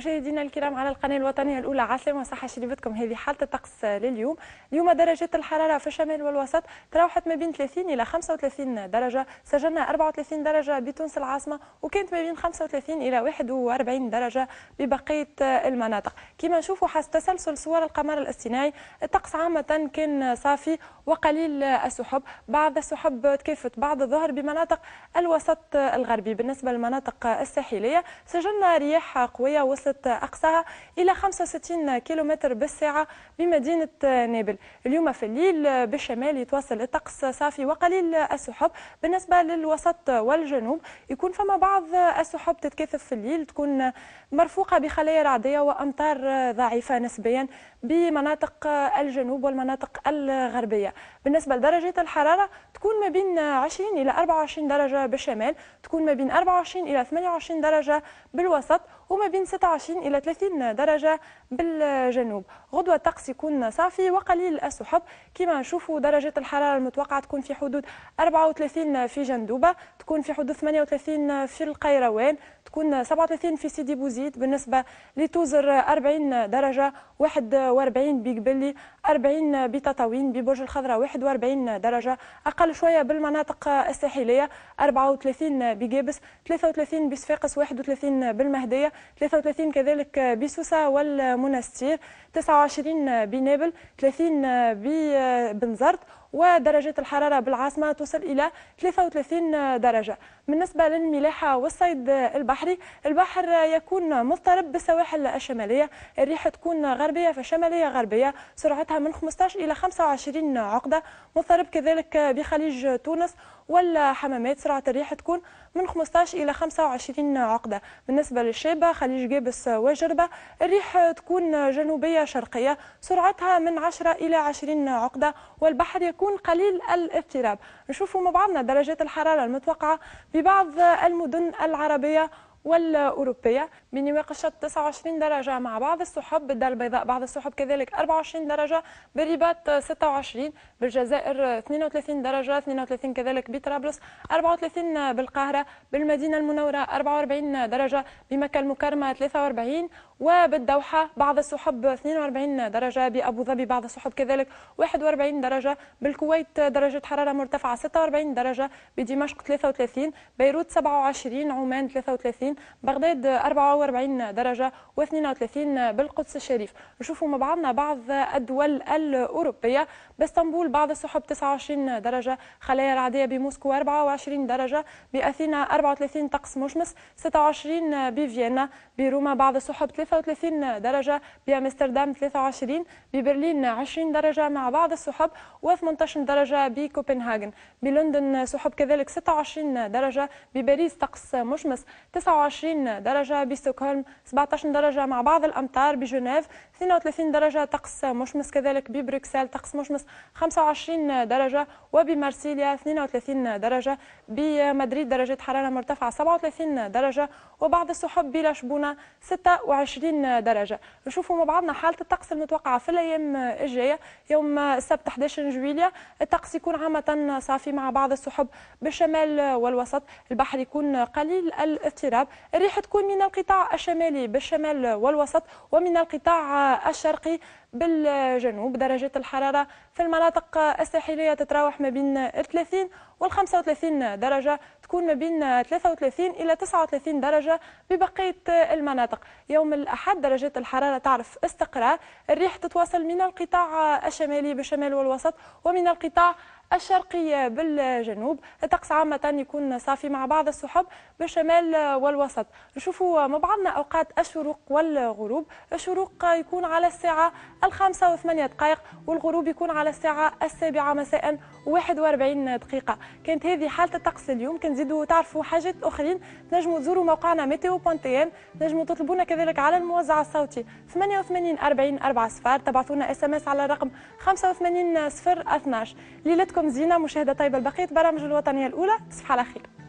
مشاهدينا الكرام على القناة الوطنية الأولى عسلامة وصحة شريفتكم هذه حالة الطقس لليوم اليوم درجات الحرارة في الشمال والوسط تراوحت ما بين 30 إلى 35 درجة سجلنا 34 درجة بتونس العاصمة وكانت ما بين 35 إلى 41 درجة ببقية المناطق كما نشوفوا حسب تسلسل صور القمر الاصطناعي الطقس عامة كان صافي وقليل السحب بعض السحب تكافت بعض الظهر بمناطق الوسط الغربي بالنسبة للمناطق الساحلية سجلنا رياح قوية وصلت أقصاها إلى 65 كيلومتر بالساعة بمدينة نابل اليوم في الليل بالشمال يتواصل الطقس صافي وقليل السحب بالنسبة للوسط والجنوب يكون فما بعض السحب تتكاثف في الليل تكون مرفوقة بخلايا رعدية وأمطار ضعيفة نسبيا بمناطق الجنوب والمناطق الغربية بالنسبة لدرجة الحرارة تكون ما بين 20 إلى 24 درجة بالشمال تكون ما بين 24 إلى 28 درجة بالوسط وما بين 26 إلى 30 درجة بالجنوب غدوة الطقس يكون صافي وقليل السحب كما نشوفوا درجة الحرارة المتوقعة تكون في حدود 34 في جندوبة تكون في حدود 38 في القيروان تكون 37 في سيدي بوزيد بالنسبة لتوزر 40 درجة 41 بيقبلي 40 بتطاوين ببرج الخضراء 41 درجة أقل شوية بالمناطق الساحلية 34 بجابس 33 بصفاقس 31 بالمهدية 33 كذلك بسوسة والمنستير 29 بنابل 30 ببنزرت ودرجات الحرارة بالعاصمة توصل إلى 33 درجة بالنسبة للملاحة والصيد البحري البحر يكون مضطرب بالسواحل الشمالية الريح تكون غربية فشمالية غربية سرعتها من 15 إلى 25 عقدة مضطرب كذلك بخليج تونس والحمامات سرعة الريح تكون من 15 إلى 25 عقدة بالنسبة للشابة خليج جابس وجربة الريح تكون جنوبية شرقية سرعتها من 10 إلى 20 عقدة والبحر يكون يكون قليل الاضطراب نشوفوا مع بعضنا درجات الحرارة المتوقعة ببعض المدن العربية والأوروبية من يناقش 29 درجة مع بعض السحب بالدار البيضاء بعض السحب كذلك 24 درجة بالرباط 26 بالجزائر 32 درجة 32 كذلك بطرابلس 34 بالقاهرة بالمدينة المنورة 44 درجة بمكة المكرمة 43 وبالدوحة بعض السحب 42 درجة بأبو ظبي بعض السحب كذلك 41 درجة بالكويت درجة حرارة مرتفعة 46 درجة بدمشق 33 بيروت 27 عمان 33 بغداد 44 درجة و32 بالقدس الشريف نشوفوا مع بعضنا بعض الدول الأوروبية باسطنبول بعض السحب 29 درجة خلايا العادية بموسكو 24 درجة بأثينا 34 طقس مشمس 26 بفيينا بروما بعض السحب 33 درجة بأمستردام 23 ببرلين 20 درجة مع بعض السحب و18 درجة بكوبنهاجن بلندن سحب كذلك 26 درجة بباريس طقس مشمس 29 درجة بستوكهولم 17 درجة مع بعض الأمطار بجنيف 32 درجة طقس مشمس كذلك ببروكسل طقس مشمس 25 درجة وبمارسيليا 32 درجة بمدريد درجة حرارة مرتفعة 37 درجة وبعض السحب بلاشبونة 26 20 درجه نشوفوا مع بعضنا حاله الطقس المتوقعه في الايام الجايه يوم السبت 11 جويليا الطقس يكون عامه صافي مع بعض السحب بالشمال والوسط البحر يكون قليل الاضطراب الريح تكون من القطاع الشمالي بالشمال والوسط ومن القطاع الشرقي بالجنوب درجات الحرارة في المناطق الساحلية تتراوح ما بين 30 وال 35 درجة تكون ما بين 33 إلى 39 درجة ببقية المناطق يوم الأحد درجات الحرارة تعرف استقرار الريح تتواصل من القطاع الشمالي بالشمال والوسط ومن القطاع الشرقي بالجنوب الطقس عامة يكون صافي مع بعض السحب بالشمال والوسط نشوفوا مع بعضنا أوقات الشروق والغروب الشروق يكون على الساعة الخامسة وثمانية دقائق والغروب يكون على الساعة السابعة مساء وواحد واربعين دقيقة كانت هذه حالة الطقس اليوم كنزيدوا تعرفوا حاجات أخرين تنجموا تزوروا موقعنا ميتيو بونتي ام تنجموا تطلبونا كذلك على الموزع الصوتي 88 4 صفار تبعثونا اس ام اس على الرقم 85 0 12 ليلتكم لكم زينة مشاهدة طيبة لبقية برامج الوطنية الأولى تصبح على خير